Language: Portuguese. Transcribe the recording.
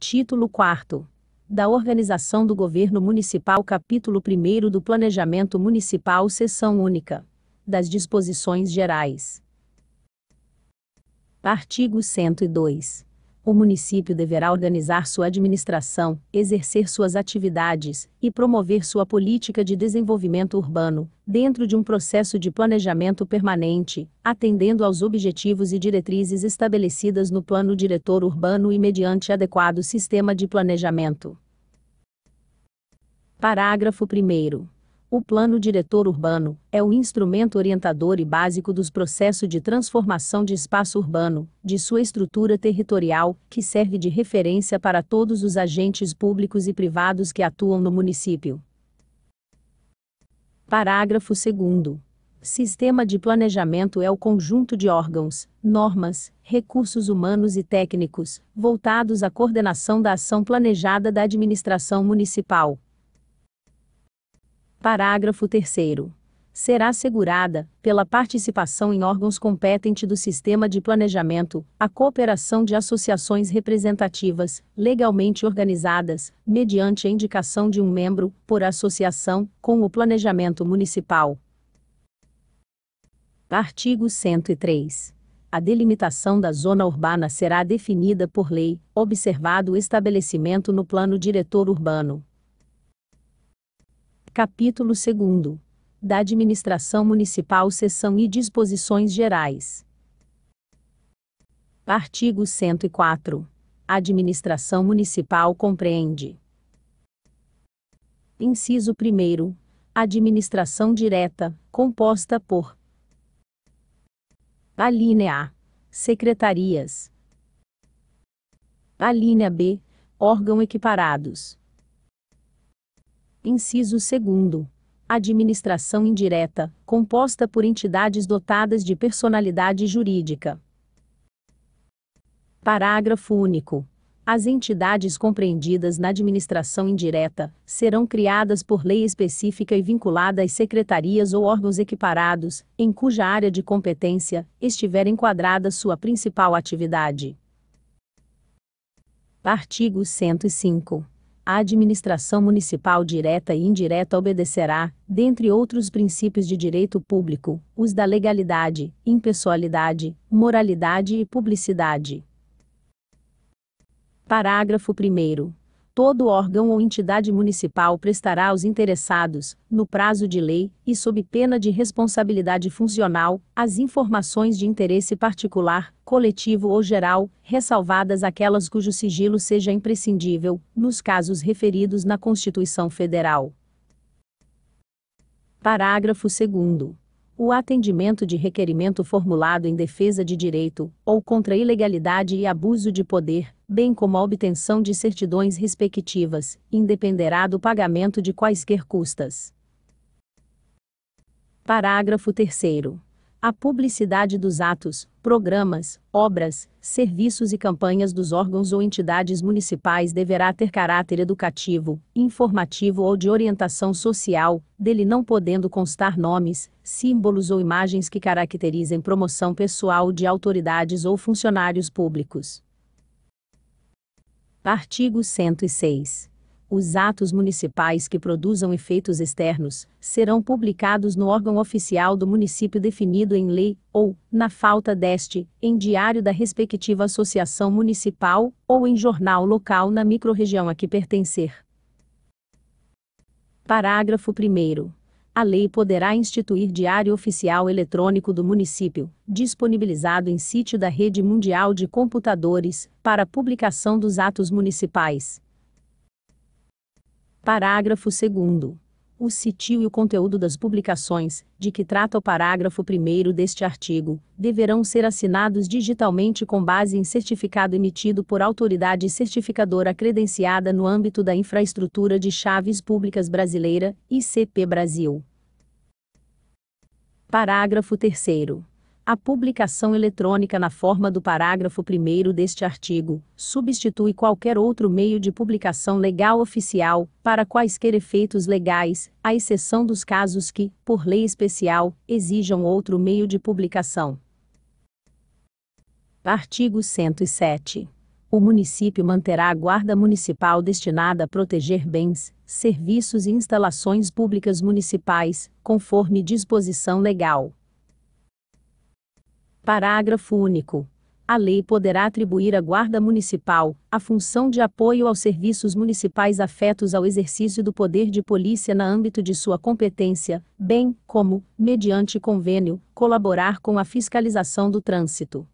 Título 4. Da Organização do Governo Municipal, Capítulo 1 do Planejamento Municipal, Seção Única. Das Disposições Gerais. Artigo 102 o município deverá organizar sua administração, exercer suas atividades e promover sua política de desenvolvimento urbano, dentro de um processo de planejamento permanente, atendendo aos objetivos e diretrizes estabelecidas no Plano Diretor Urbano e mediante adequado sistema de planejamento. Parágrafo 1. O plano diretor urbano é o instrumento orientador e básico dos processos de transformação de espaço urbano, de sua estrutura territorial, que serve de referência para todos os agentes públicos e privados que atuam no município. Parágrafo 2. Sistema de planejamento é o conjunto de órgãos, normas, recursos humanos e técnicos voltados à coordenação da ação planejada da administração municipal Parágrafo 3 será assegurada, pela participação em órgãos competentes do sistema de planejamento, a cooperação de associações representativas, legalmente organizadas, mediante a indicação de um membro, por associação, com o planejamento municipal. Artigo 103. A delimitação da zona urbana será definida por lei, observado o estabelecimento no plano diretor urbano. Capítulo 2 da Administração Municipal, Seção e Disposições Gerais. Artigo 104. A administração municipal compreende: Inciso 1. Administração direta, composta por a linha A. Secretarias. A linha B. Órgão equiparados. Inciso 2. Administração indireta, composta por entidades dotadas de personalidade jurídica. Parágrafo único. As entidades compreendidas na administração indireta serão criadas por lei específica e vinculada às secretarias ou órgãos equiparados, em cuja área de competência estiver enquadrada sua principal atividade. Artigo 105 a administração municipal direta e indireta obedecerá, dentre outros princípios de direito público, os da legalidade, impessoalidade, moralidade e publicidade. Parágrafo 1 todo órgão ou entidade municipal prestará aos interessados, no prazo de lei e sob pena de responsabilidade funcional, as informações de interesse particular, coletivo ou geral, ressalvadas aquelas cujo sigilo seja imprescindível, nos casos referidos na Constituição Federal. Parágrafo 2 o atendimento de requerimento formulado em defesa de direito, ou contra ilegalidade e abuso de poder, bem como a obtenção de certidões respectivas, independerá do pagamento de quaisquer custas. Parágrafo 3. A publicidade dos atos, programas, obras, serviços e campanhas dos órgãos ou entidades municipais deverá ter caráter educativo, informativo ou de orientação social, dele não podendo constar nomes, símbolos ou imagens que caracterizem promoção pessoal de autoridades ou funcionários públicos. Artigo 106. Os atos municipais que produzam efeitos externos serão publicados no órgão oficial do município definido em lei, ou, na falta deste, em diário da respectiva associação municipal, ou em jornal local na microrregião a que pertencer. Parágrafo 1 a lei poderá instituir Diário Oficial Eletrônico do Município, disponibilizado em sítio da Rede Mundial de Computadores, para publicação dos atos municipais. Parágrafo 2 o sítio e o conteúdo das publicações, de que trata o parágrafo 1 deste artigo, deverão ser assinados digitalmente com base em certificado emitido por autoridade certificadora credenciada no âmbito da Infraestrutura de Chaves Públicas Brasileira, ICP Brasil. Parágrafo 3. A publicação eletrônica na forma do parágrafo 1 deste artigo substitui qualquer outro meio de publicação legal oficial, para quaisquer efeitos legais, à exceção dos casos que, por lei especial, exijam outro meio de publicação. Artigo 107. O município manterá a guarda municipal destinada a proteger bens, serviços e instalações públicas municipais, conforme disposição legal Parágrafo único. A lei poderá atribuir à Guarda Municipal a função de apoio aos serviços municipais afetos ao exercício do poder de polícia na âmbito de sua competência, bem como, mediante convênio, colaborar com a fiscalização do trânsito.